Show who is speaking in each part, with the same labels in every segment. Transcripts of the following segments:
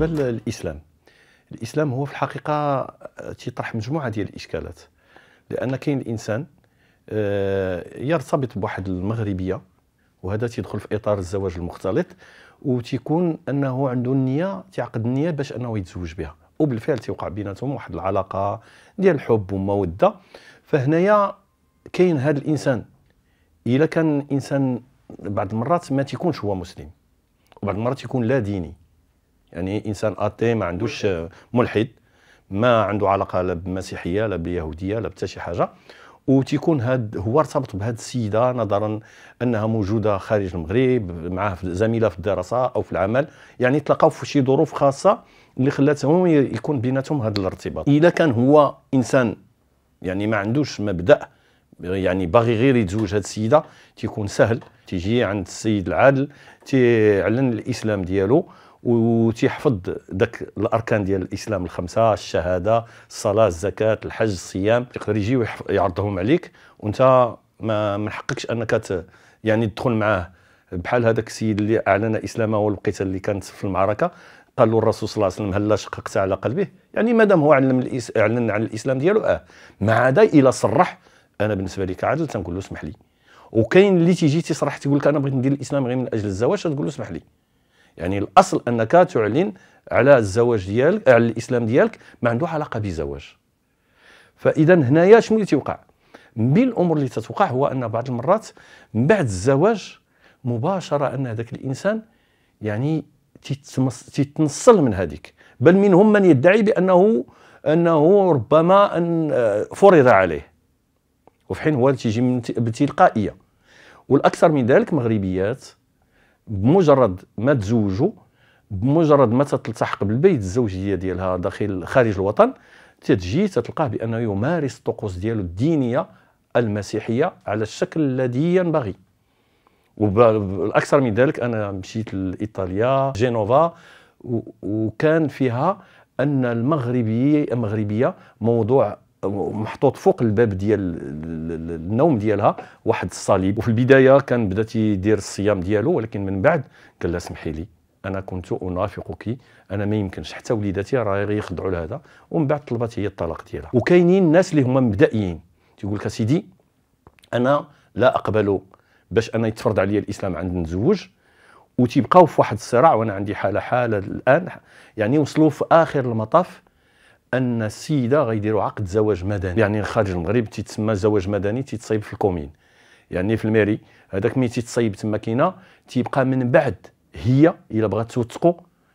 Speaker 1: بالنسبه للاسلام الاسلام هو في الحقيقه آه، تيطرح مجموعه ديال الاشكالات لان كاين الانسان آه، يرتبط بواحد المغربيه وهذا تيدخل في اطار الزواج المختلط وتيكون انه عنده النيه تعقد النيه باش انه يتزوج بها وبالفعل تيوقع بيناتهم واحد العلاقه ديال الحب وموده فهنايا كاين هذا الانسان الا كان انسان بعض المرات ما تيكونش هو مسلم وبعض المرات يكون لا ديني يعني انسان اتي ما عندوش ملحد ما عنده علاقه لا بالمسيحيه لا باليهوديه لا بتا شي حاجه وتيكون هاد هو ارتبط بهاد السيده نظرا انها موجوده خارج المغرب معاه زميله في الدراسه او في العمل يعني تلقاو في شي ظروف خاصه اللي خلاتهم يكون بيناتهم هذا الارتباط اذا كان هو انسان يعني ما عندوش مبدا يعني باغي غير يتزوج هاد السيده تيكون سهل تيجي عند السيد العادل تيعلن الاسلام ديالو وتيحفظ ذاك الاركان ديال الاسلام الخمسه الشهاده الصلاه الزكاه الحج الصيام يقدر يجي ويعرضهم عليك وانت ما من حقكش انك يعني تدخل معاه بحال هذاك السيد اللي اعلن اسلامه والقتال اللي كانت في المعركه قال له الرسول صلى الله عليه وسلم هلا شققت على قلبه يعني مادام هو علم الإس... اعلن عن الاسلام ديالو اه ما عدا الا صرح انا بالنسبه لي كعادل تنقول له اسمح لي وكاين اللي تيجي تصرح تقول لك انا بغيت ندير الاسلام غير من اجل الزواج تقول له اسمح لي يعني الاصل انك تعلن على الزواج ديالك على الاسلام ديالك ما عنده علاقه بزواج فاذا هنايا شنو اللي تيوقع من الامور اللي تتوقع هو ان بعض المرات من بعد الزواج مباشره ان هذاك الانسان يعني تتنصل من هذيك بل منهم من يدعي بانه انه ربما ان آه، فرض عليه وفي حين هو تيجي من بتلقائيه والاكثر من ذلك مغربيات بمجرد ما تزوجوا بمجرد ما تلتحق بالبيت الزوجيه ديالها داخل خارج الوطن تتجي تتلقاه بانه يمارس الطقوس ديالو الدينيه المسيحيه على الشكل الذي ينبغي والاكثر من ذلك انا مشيت لايطاليا جينوفا وكان فيها ان المغربيه المغربيه موضوع محطوط فوق الباب ديال النوم ديالها واحد الصليب وفي البدايه كان بدا تيدير الصيام ديالو ولكن من بعد قال لها سمحي لي انا كنت انافقك انا ما يمكنش حتى وليداتي راه غيخضعوا لهذا ومن بعد طلبت هي الطلاق ديالها وكاينين الناس اللي هما مبدئيين تيقول لك سيدي انا لا اقبل باش انا يتفرض عليا الاسلام عند نتزوج وتيبقاو في واحد الصراع وانا عندي حاله حاله الان يعني وصلوا في اخر المطاف ان السيده غيديروا عقد زواج مدني يعني خارج المغرب تيتسمى زواج مدني تيتصايب في الكومين يعني في الميري هذاك مين تيتصايب تما كاينه تيبقى من بعد هي الا بغات توثقوا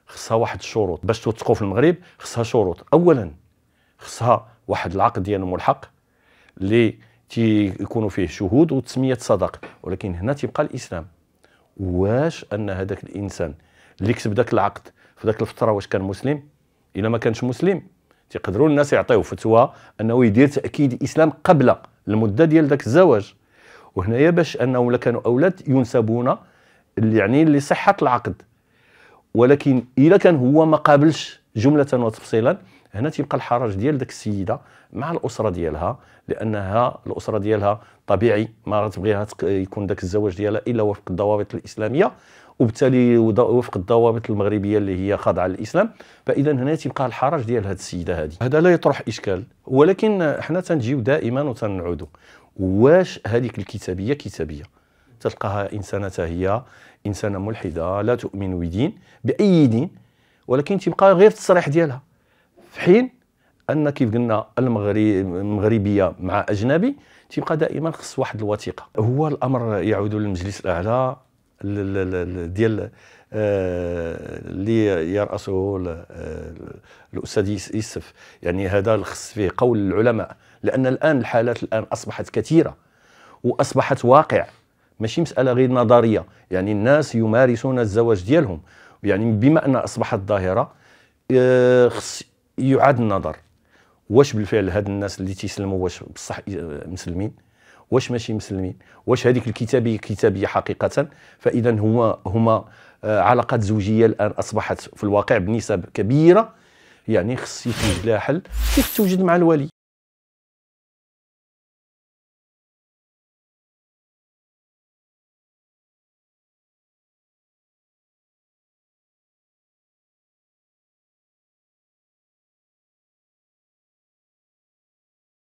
Speaker 1: خصها واحد الشروط باش توثقوا في المغرب خصها شروط اولا خصها واحد العقد ديال الملحق اللي تيكونوا فيه شهود وتسميه صدق ولكن هنا تيبقى الاسلام واش ان هذاك الانسان اللي كتب ذاك العقد في ذاك الفتره واش كان مسلم الا ما كانش مسلم تيقدروا الناس يعطيو فتوى انه يدير تاكيد الاسلام قبل المده ديال ذاك الزواج وهنايا باش انهم كانوا اولاد ينسبون يعني لصحه العقد ولكن الا كان هو ما قابلش جمله وتفصيلا هنا تيبقى الحرج ديال داك السيده مع الاسره ديالها لانها الاسره ديالها طبيعي ما غتبغيها يكون داك الزواج ديالها الا وفق الضوابط الاسلاميه وبالتالي وفق الضوابط المغربيه اللي هي خاضعه للاسلام فاذا هنا تيبقى الحرج ديال هذه السيده هذه هذا لا يطرح اشكال ولكن حنا تنجيو دائما وتنعودوا واش هذيك الكتابيه كتابيه تلقاها انسانه هي انسانه ملحده لا تؤمن بدين باي دين ولكن تيبقى غير التصريح ديالها في حين ان كيف قلنا المغرب المغربيه مع اجنبي تيبقى دائما خص واحد الوثيقه هو الامر يعود للمجلس الاعلى ديال آه، اللي يرأسه آه، الأستاذ يوسف يعني هذا خص فيه قول العلماء لأن الآن الحالات الآن أصبحت كثيرة وأصبحت واقع ماشي مسألة غير نظرية يعني الناس يمارسون الزواج ديالهم يعني بما أن أصبحت ظاهرة آه، خص يعاد النظر واش بالفعل هاد الناس اللي تيسلموا واش بصح مسلمين واش ماشي مسلمين واش هذيك الكتابيه كتابيه حقيقه فاذا هما هما آه، علاقات زوجيه الان اصبحت في الواقع بنسب كبيره يعني خص يتوجد لها حل كيف توجد مع الولي